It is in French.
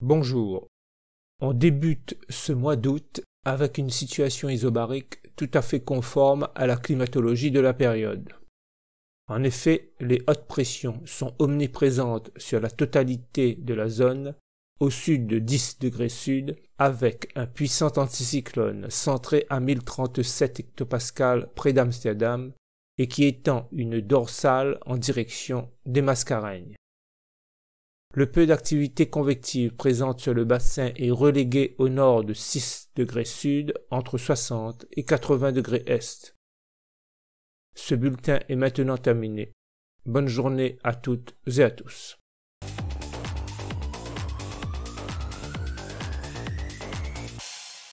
Bonjour. On débute ce mois d'août avec une situation isobarique tout à fait conforme à la climatologie de la période. En effet, les hautes pressions sont omniprésentes sur la totalité de la zone au sud de dix degrés sud avec un puissant anticyclone centré à 1037 hectopascales près d'Amsterdam et qui étend une dorsale en direction des Mascareignes. Le peu d'activité convective présente sur le bassin est relégué au nord de 6 degrés sud entre 60 et 80 degrés est. Ce bulletin est maintenant terminé. Bonne journée à toutes et à tous.